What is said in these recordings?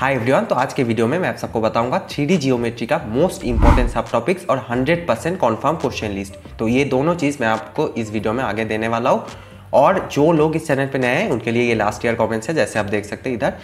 hi everyone तो आज के वीडियो में मैं आप सबको बताऊंगा थ्री डी जियोमेट्री का मोस्ट इंपॉर्टेंट सब टॉपिक्स और 100 परसेंट कॉन्फर्म क्वेश्चन लिस्ट तो ये दोनों चीज़ मैं आपको इस वीडियो में आगे देने वाला हूँ और जो लोग इस चैनल पे नए हैं उनके लिए ये लास्ट ईयर कॉमेंट्स है जैसे आप देख सकते हैं इधर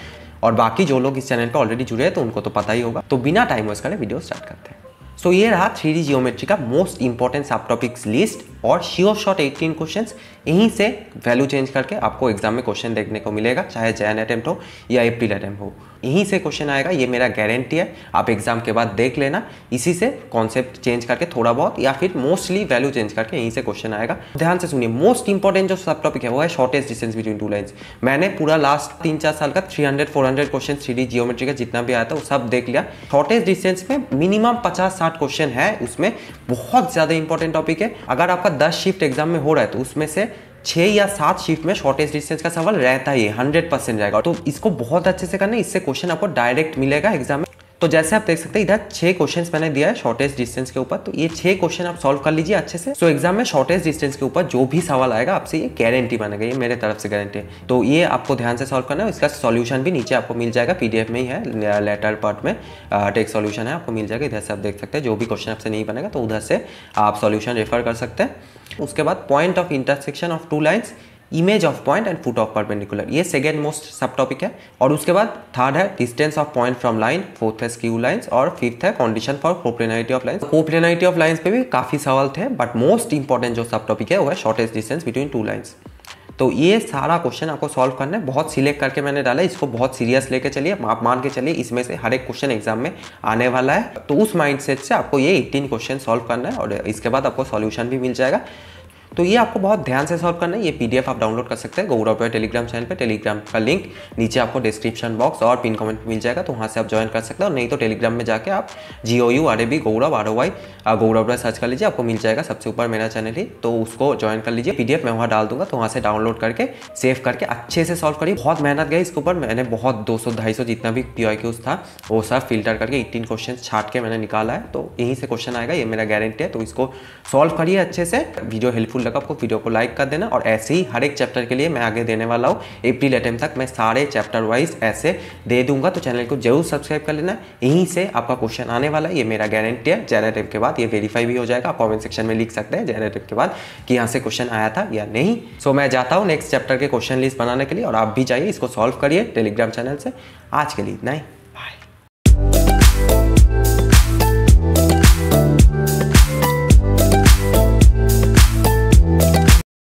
और बाकी जो लोग इस चैनल पर ऑलरेडी जुड़े हैं तो उनको तो पता ही होगा तो बिना टाइम वेस्ट करें वीडियो स्टार्ट करते हैं सो so, ये रहा थ्री डी जियोमेट्री का मोस्ट इंपॉर्टेंट सब टॉपिक्स लिस्ट और श्योर शॉर्ट एटीन क्वेश्चन यहीं से वैल्यू चेंज करके आपको एग्जाम में क्वेश्चन देखने को मिलेगा चाहे जैन अटैम्प्ट हो या अप्रिल अटैम्प्ट हो यहीं से क्वेश्चन आएगा ये मेरा गारंटी है आप एग्जाम के बाद देख लेना इसी से कॉन्सेप्ट चेंज करके थोड़ा बहुत या फिर मोस्टली वैल्यू चेंज करके यहीं से क्वेश्चन आएगा ध्यान से सुनिए मोस्ट इंपॉर्टेंट जो सब टॉपिक है वो है shortest distance between two lines मैंने पूरा लास्ट तीन चार साल का three hundred four hundred question geometry का जितना भी आया था वो सब देख लिया शॉर्टेस्ट डिस्टेंस में मिनिमम पचास साठ क्वेश्चन है उसमें बहुत ज़्यादा इंपॉर्टेंट टॉपिक है अगर आपका दस शिफ्ट एग्जाम में हो रहा है तो उसमें से छः या सात शिफ्ट में शॉर्टेज डिस्टेंस का सवाल रहता ही हंड्रेड परसेंट रहेगा तो इसको बहुत अच्छे से करना इससे क्वेश्चन आपको डायरेक्ट मिलेगा एग्जाम में तो जैसे आप देख सकते हैं इधर छह क्वेश्चन मैंने दिया है शॉर्टेस्ट डिस्टेंस के ऊपर तो ये छह क्वेश्चन आप सॉल्व कर लीजिए अच्छे से सो so, एग्जाम में शॉर्टेस्ट डिस्टेंस के ऊपर जो भी सवाल आएगा आपसे ये गारंटी बनेगा ये मेरे तरफ से गारंटी है तो ये आपको ध्यान से सॉल्व करना है इसका सॉल्यूशन भी नीचे आपको मिल जाएगा पीडीएफ में ही है लेटर पार्ट में टेक्स सॉल्यूशन है आपको मिल जाएगा इधर से आप देख सकते हैं जो भी क्वेश्चन आपसे नहीं बनेगा तो उधर से आप सॉल्यूशन रेफर कर सकते हैं उसके बाद point of intersection of two lines image of point and foot of perpendicular ये सेकेंड मोस्ट सब टॉपिक है और उसके बाद थर्ड है distance of point from line fourth है स्क्यू लाइन्स और फिफ्थ है condition for coplanarity of line coplanarity of lines पे भी काफ़ी सवाल थे बट मोस्ट इंपॉर्टेंट जो सब टॉपिक है वो है shortest distance between two lines तो ये सारा क्वेश्चन आपको सॉल्व करना है बहुत सिलेक्ट करके मैंने डाला इसको बहुत सीरियस लेके चलिए आप मान के चलिए इसमें से हर एक क्वेश्चन एग्जाम में आने वाला है तो उस माइंडसेट से आपको ये 18 क्वेश्चन सॉल्व करना है और इसके बाद आपको सॉल्यूशन भी मिल जाएगा तो ये आपको बहुत ध्यान से सॉल्व करना है ये पीडीएफ आप डाउनलोड कर सकते हैं गौरव पे टेलीग्राम चैनल पे टेलीग्राम का लिंक नीचे आपको डिस्क्रिप्शन बॉक्स और पिन कमेंट मिल जाएगा तो वहाँ से आप ज्वाइन कर सकते हैं और नहीं तो टेलीग्राम में जाकर आप G O U R A B Gaurav R O Y Gaurav पर सर्च कर लीजिए आपको मिल जाएगा सबसे ऊपर मेरा चैनल ही तो उसको ज्वाइन कर लीजिए पीडीएफ मैं वहाँ डाल दूंगा तो वहाँ से डाउनलोड करके सेव करके अच्छे से सॉल्व करिए बहुत मेहनत गई इसके ऊपर मैंने बहुत दो सौ ढाई सौ जितना भी पी आई था वो सब फिल्टर करके एट्टीन क्वेश्चन छाट के मैंने निकाला है तो यहीं से क्वेश्चन आएगा ये मेरा गारंटी है तो इसको सॉल्व करिए अच्छे से वीडियो हेल्पफुल लगा आपको वीडियो को लाइक कर देना और ऐसे ही हर एक चैप्टर के लिए मैं आगे देने वाला हूँ अप्रैल अटैम्प तक मैं सारे चैप्टर वाइज ऐसे दे दूंगा तो चैनल को जरूर सब्सक्राइब कर लेना यहीं से आपका क्वेश्चन आने वाला है ये मेरा गारंटी है जेनरेटिव के बाद ये वेरीफाई भी हो जाएगा आप कॉमेंट सेक्शन में लिख सकते हैं जेनरेटिव के बाद कि यहाँ से क्वेश्चन आया था या नहीं सो मैं जाता हूँ नेक्स्ट चैप्टर के क्वेश्चन लिस्ट बनाने के लिए और आप भी जाइए इसको सॉल्व करिए टेलीग्राम चैनल से आज के लिए इतना ही बाय